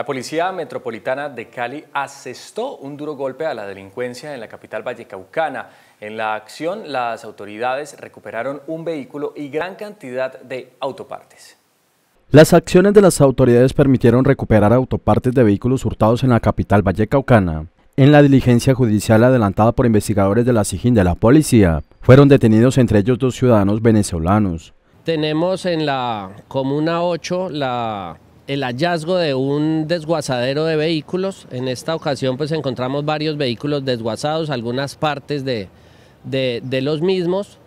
La Policía Metropolitana de Cali asestó un duro golpe a la delincuencia en la capital vallecaucana. En la acción, las autoridades recuperaron un vehículo y gran cantidad de autopartes. Las acciones de las autoridades permitieron recuperar autopartes de vehículos hurtados en la capital vallecaucana. En la diligencia judicial adelantada por investigadores de la SIGIN de la policía, fueron detenidos entre ellos dos ciudadanos venezolanos. Tenemos en la Comuna 8 la el hallazgo de un desguazadero de vehículos. En esta ocasión pues encontramos varios vehículos desguazados, algunas partes de, los mismos.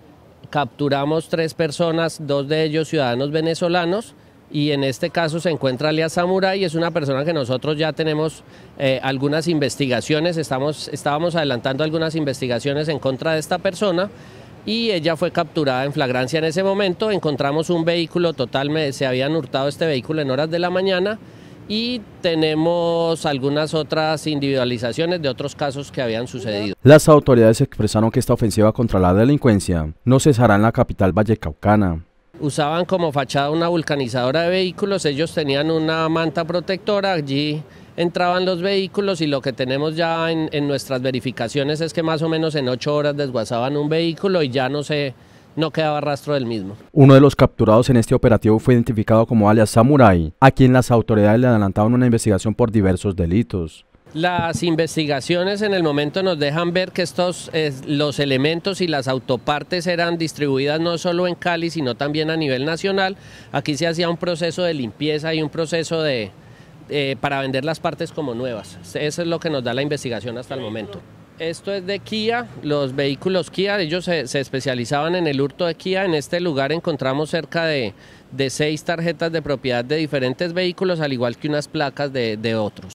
Capturamos tres personas, dos de ellos ciudadanos venezolanos y en este caso se encuentra Lea Samurai, es una persona que nosotros ya tenemos eh, algunas investigaciones, estamos, estábamos adelantando algunas investigaciones en contra de esta persona y ella fue capturada en flagrancia en ese momento. Encontramos un vehículo total, se habían hurtado este vehículo en horas de la mañana y tenemos algunas otras individualizaciones de otros casos que habían sucedido. Las autoridades expresaron que esta ofensiva contra la delincuencia no cesará en la capital vallecaucana. Usaban como fachada una vulcanizadora de vehículos, ellos tenían una manta protectora, allí entraban los vehículos y lo que tenemos ya en, nuestras verificaciones es que más o menos en ocho horas desguazaban un vehículo y ya no se no quedaba rastro del mismo. Uno de los capturados en este operativo fue identificado como alias Samurai, a quien las autoridades le adelantaban una investigación por diversos delitos. Las investigaciones en el momento nos dejan ver que estos los elementos y las autopartes eran distribuidas no solo en Cali, sino también a nivel nacional. Aquí se hacía un proceso de limpieza y un proceso de, eh, para vender las partes como nuevas. Eso es lo que nos da la investigación hasta el momento. Esto es de Kia, los vehículos Kia, ellos se, especializaban en el hurto de Kia. En este lugar encontramos cerca de, seis tarjetas de propiedad de diferentes vehículos, al igual que unas placas de otros.